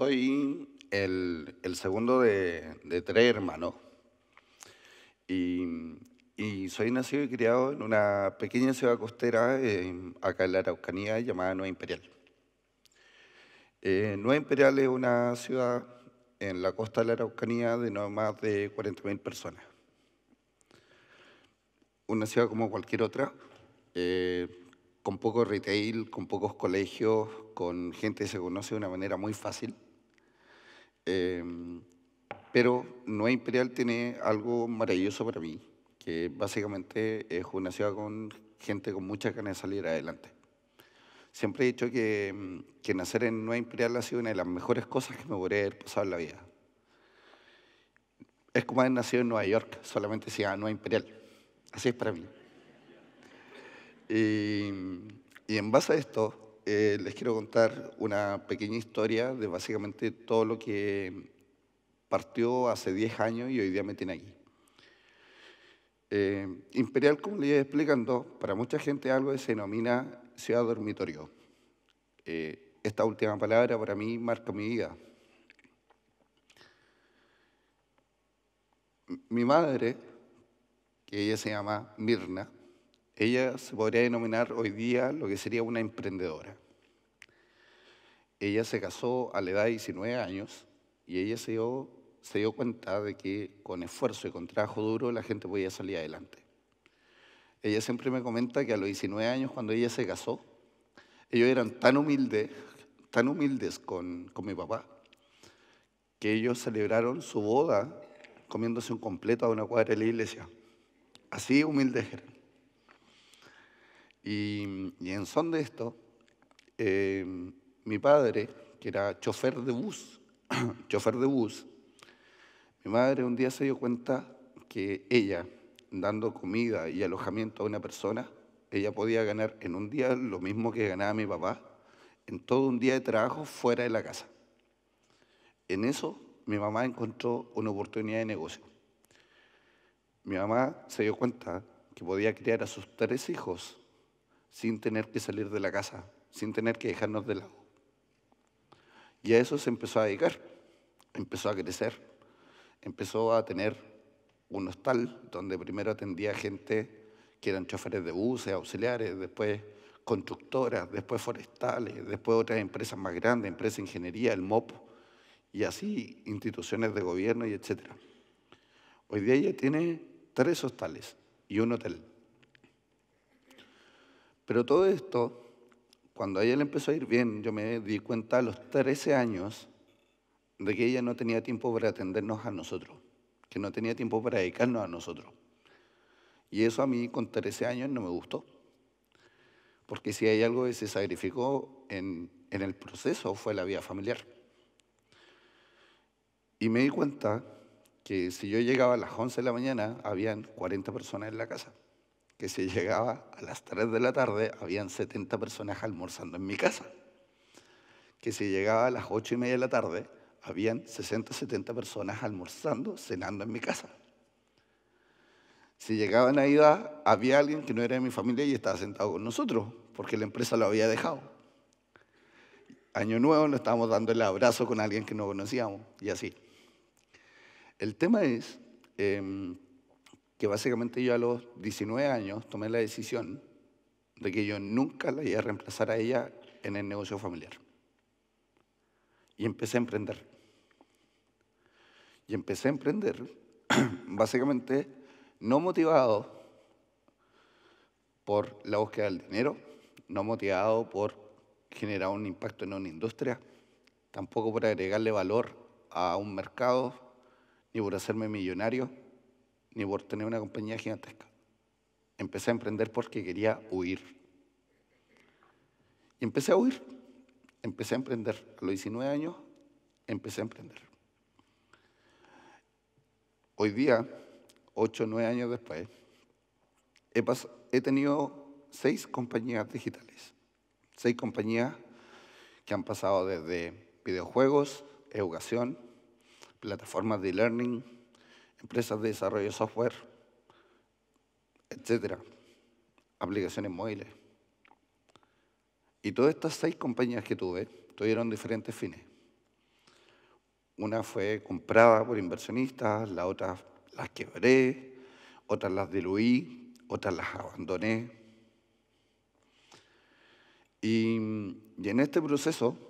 Soy el, segundo de, tres hermanos y, soy nacido y criado en una pequeña ciudad costera em, acá en la Araucanía llamada Nueva Imperial. Eh, Nueva Imperial es una ciudad en la costa de la Araucanía de no más de 40.000 personas. Una ciudad como cualquier otra, eh, con poco retail, con pocos colegios, con gente que se conoce de una manera muy fácil. Em, pero Nueva Imperial tiene algo maravilloso para mí, que básicamente es una ciudad con gente con muchas ganas de salir adelante. Siempre he dicho que, em, que nacer en Nueva Imperial ha sido una de las mejores cosas que me podría haber pasado en la vida. Es como haber nacido en Nueva York, solamente decía Nueva Imperial. Así es para mí. y en base a esto, eh, les quiero contar una pequeña historia de básicamente todo lo que partió hace 10 años y hoy día me tiene aquí. Eh, Imperial, como les iba explicando, para mucha gente algo que se denomina ciudad dormitorio. Eh, esta última palabra para mí marca mi vida. Mi madre, que ella se llama Mirna, ella se podría denominar hoy día lo que sería una emprendedora. Ella se casó a la edad de 19 años y ella se dio, se dio cuenta de que con esfuerzo y con trabajo duro la gente podía salir adelante. Ella siempre me comenta que a los 19 años cuando ella se casó, ellos eran tan humildes, tan humildes con, con mi papá, que ellos celebraron su boda comiéndose un completo a una cuadra de la iglesia. Así humildes eran. Mm, y, en son de esto, em, mi padre, que era chofer de bus, chofer de bus, mi madre un día se dio cuenta que ella, dando comida y alojamiento a una persona, ella podía ganar en un día lo mismo que ganaba mi papá en todo un día de trabajo fuera de la casa. En eso mi mamá encontró una oportunidad de negocio. Mi mamá se dio cuenta que podía criar a sus tres hijos sin tener que salir de la casa, sin tener que dejarnos de lado. Y a eso se empezó a dedicar, empezó a crecer, empezó a tener un hostal donde primero atendía gente que eran choferes de buses, auxiliares, después constructoras, después forestales, después otras empresas más grandes, empresa de ingeniería, el MOP, y así instituciones de gobierno y etcétera. Hoy día ella tiene tres hostales y un hotel. Pero todo esto, cuando a ella le empezó a ir bien, yo me di cuenta a los 13 años de que ella no tenía tiempo para atendernos a nosotros, que no tenía tiempo para dedicarnos a nosotros. Y eso a mí con 13 años no me gustó. Porque si hay algo que se sacrificó en, el proceso fue la vida familiar. Y me di cuenta que si yo llegaba a las 11 de la mañana, habían 40 personas en la casa que si llegaba a las 3 de la tarde, habían 70 personas almorzando en mi casa. Que si llegaba a las 8 y media de la tarde, habían 60, 70 personas almorzando, cenando en mi casa. Si llegaba ida, había alguien que no era de mi familia y estaba sentado con nosotros, porque la empresa lo había dejado. Año nuevo nos estábamos dando el abrazo con alguien que no conocíamos, y así. El tema es... Em, que básicamente yo a los 19 años tomé la decisión de que yo nunca la iba a reemplazar a ella en el negocio familiar. Y empecé a emprender. Y empecé a emprender básicamente no motivado por la búsqueda del dinero, no motivado por generar un impacto en una industria, tampoco por agregarle valor a un mercado, ni por hacerme millonario, ni por tener una compañía gigantesca. Empecé a emprender porque quería huir. Y empecé a huir, empecé a emprender. A los 19 años empecé a emprender. Hoy día, 8 o 9 años después, he, tenido seis compañías digitales. Seis compañías que han pasado desde videojuegos, educación, plataformas de learning empresas de desarrollo de software, etcétera, aplicaciones móviles. Y todas estas seis compañías que tuve tuvieron diferentes fines. Una fue comprada por inversionistas, la otra las quebré, otras las diluí, otras las abandoné. y en este proceso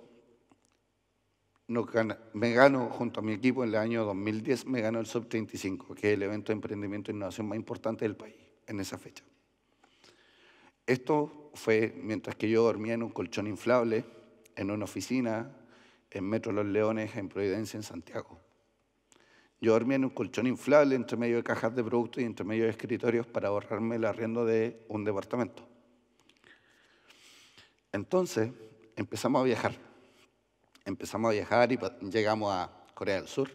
me gano junto a mi equipo en el año 2010, me ganó el Sub-35, que es el evento de emprendimiento e innovación más importante del país en esa fecha. Esto fue mientras que yo dormía en un colchón inflable, en una oficina, en Metro Los Leones, en Providencia, en Santiago. Yo dormía en un colchón inflable entre medio de cajas de productos y entre medio de escritorios para ahorrarme el arriendo de un departamento. Entonces empezamos a viajar empezamos a viajar y llegamos a Corea del Sur,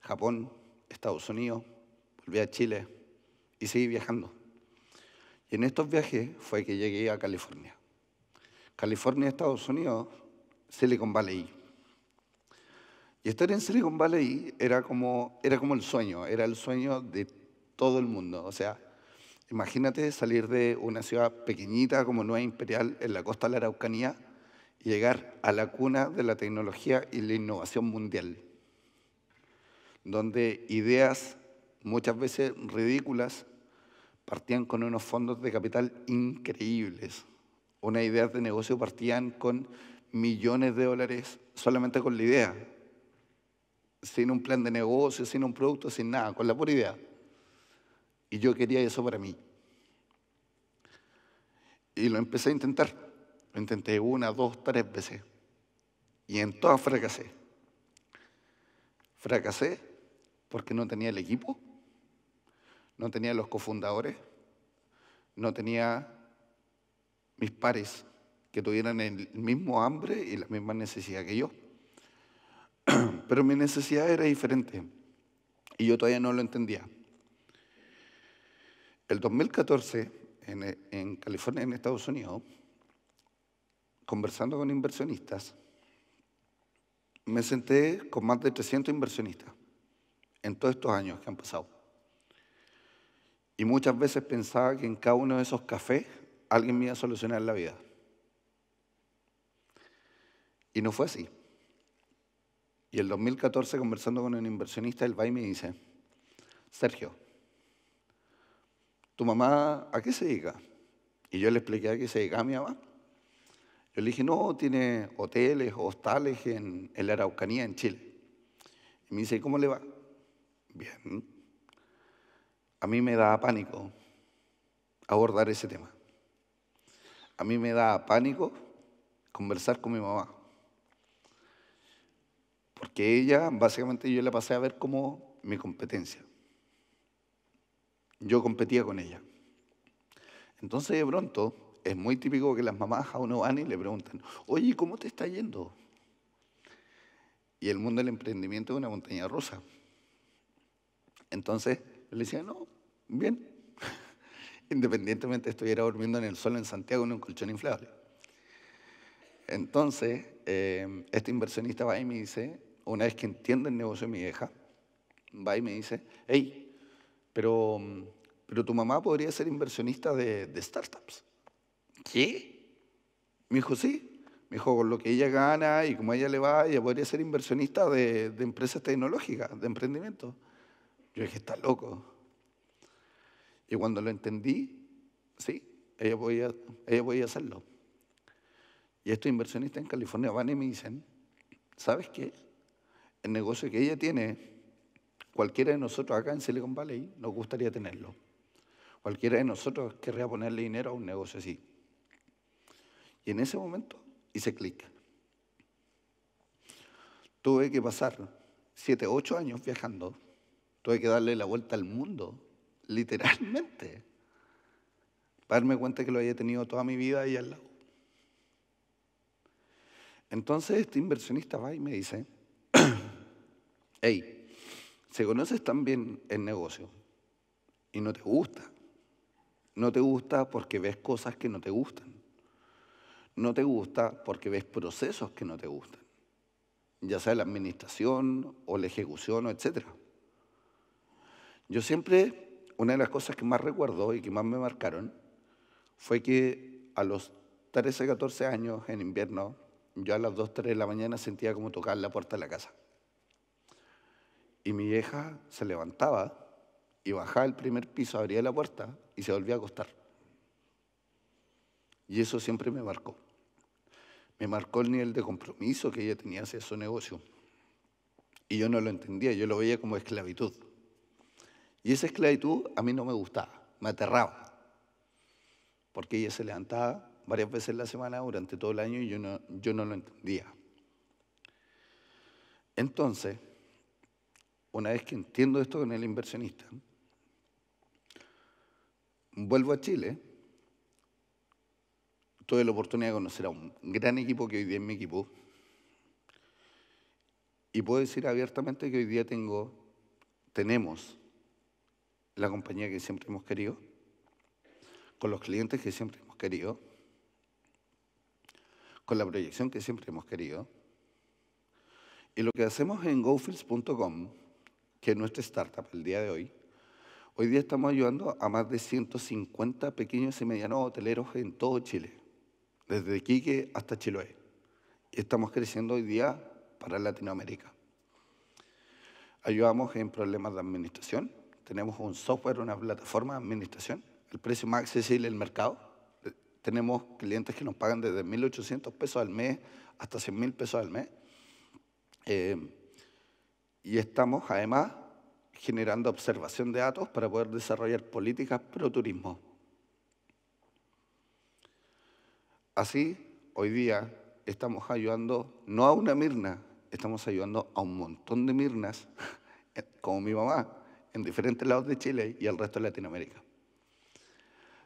Japón, Estados Unidos, volví a Chile y seguí viajando. Y en estos viajes fue que llegué a California. California, Estados Unidos, Silicon Valley. Y estar en Silicon Valley era como, era como el sueño, era el sueño de todo el mundo. O sea, imagínate salir de una ciudad pequeñita como Nueva Imperial en la costa de la Araucanía llegar a la cuna de la tecnología y la innovación mundial, donde ideas muchas veces ridículas partían con unos fondos de capital increíbles. Unas ideas de negocio partían con millones de dólares solamente con la idea, sin un plan de negocio, sin un producto, sin nada, con la pura idea. Y yo quería eso para mí. Y lo empecé a intentar. Lo intenté una, dos, tres veces. Y en todas fracasé. Fracasé porque no tenía el equipo, no tenía los cofundadores, no tenía mis pares que tuvieran el mismo hambre y la misma necesidad que yo. Pero mi necesidad era diferente y yo todavía no lo entendía. El 2014, en California, en Estados Unidos, conversando con inversionistas, me senté con más de 300 inversionistas en todos estos años que han pasado. Y muchas veces pensaba que en cada uno de esos cafés alguien me iba a solucionar la vida. Y no fue así. Y el 2014, conversando con un inversionista, él va y me dice, Sergio, ¿tu mamá a qué se dedica? Y yo le expliqué a qué se dedicaba mi mamá. Yo le dije, no, tiene hoteles, hostales en, la Araucanía, en Chile. Y me dice, ¿cómo le va? Bien. A mí me da pánico abordar ese tema. A mí me da pánico conversar con mi mamá. Porque ella, básicamente yo la pasé a ver como mi competencia. Yo competía con ella. Entonces de pronto es muy típico que las mamás a uno van y le preguntan, oye, ¿cómo te está yendo? Y el mundo del emprendimiento es una montaña rusa. Entonces, le decía, no, bien. Independientemente estuviera durmiendo en el sol en Santiago en un colchón inflable. Entonces, eh, este inversionista va y me dice, una vez que entiende el negocio de mi hija, va y me dice, hey, pero, pero tu mamá podría ser inversionista de startups. ¿Qué? Me dijo, sí. Me dijo, con lo que ella gana y como ella le va, ella podría ser inversionista de, empresas tecnológicas, de emprendimiento. Yo dije, está loco. Y cuando lo entendí, sí, ella ella podía hacerlo. Y estos inversionistas en California van y me dicen, ¿sabes qué? El negocio que ella tiene, cualquiera de nosotros acá en Silicon Valley nos gustaría tenerlo. Cualquiera de nosotros querría ponerle dinero a un negocio así. Y en ese momento hice clic. Tuve que pasar siete, ocho años viajando. Tuve que darle la vuelta al mundo, literalmente, para darme cuenta que lo había tenido toda mi vida ahí al lado. Entonces este inversionista va y me dice, hey, ¿se conoces tan bien el negocio y no te gusta, no te gusta porque ves cosas que no te gustan no te gusta porque ves procesos que no te gustan, ya sea la administración o la ejecución, etc. Yo siempre, una de las cosas que más recuerdo y que más me marcaron fue que a los 13, 14 años en invierno, yo a las 2, 3 de la mañana sentía como tocar la puerta de la casa. Y mi vieja se levantaba y bajaba el primer piso, abría la puerta y se volvía a acostar. Y eso siempre me marcó me marcó el nivel de compromiso que ella tenía hacia su negocio. Y yo no lo entendía, yo lo veía como esclavitud. Y esa esclavitud a mí no me gustaba, me aterraba. Porque ella se levantaba varias veces la semana durante todo el año y yo no, yo no lo entendía. Entonces, una vez que entiendo esto con el inversionista, vuelvo a Chile tuve la oportunidad de conocer a un gran equipo que hoy día es mi equipo. Y puedo decir abiertamente que hoy día tengo, tenemos la compañía que siempre hemos querido, con los clientes que siempre hemos querido, con la proyección que siempre hemos querido. Y lo que hacemos en gofields.com, que es nuestra startup el día de hoy, hoy día estamos ayudando a más de 150 pequeños y medianos hoteleros en todo Chile desde Quique hasta Chiloé. Y estamos creciendo hoy día para Latinoamérica. Ayudamos en problemas de administración. Tenemos un software, una plataforma de administración, el precio más accesible del mercado. Eh, tenemos clientes que nos pagan desde 1.800 pesos al mes hasta 100.000 pesos al mes. Eh, y estamos además generando observación de datos para poder desarrollar políticas pro turismo. Así, hoy día estamos ayudando no a una Mirna, estamos ayudando a un montón de Mirnas, como mi mamá, en diferentes lados de Chile y al resto de Latinoamérica.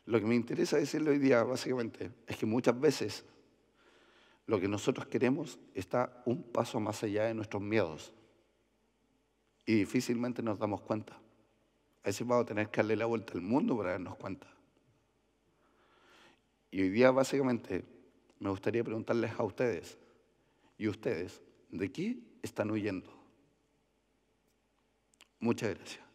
Lo que me interesa decirle hoy día, básicamente, es que muchas veces lo que nosotros queremos está un paso más allá de nuestros miedos y difícilmente nos damos cuenta. A veces vamos a tener que darle la vuelta al mundo para darnos cuenta. Y hoy día básicamente me gustaría preguntarles a ustedes, ¿y ustedes de qué están huyendo? Muchas gracias.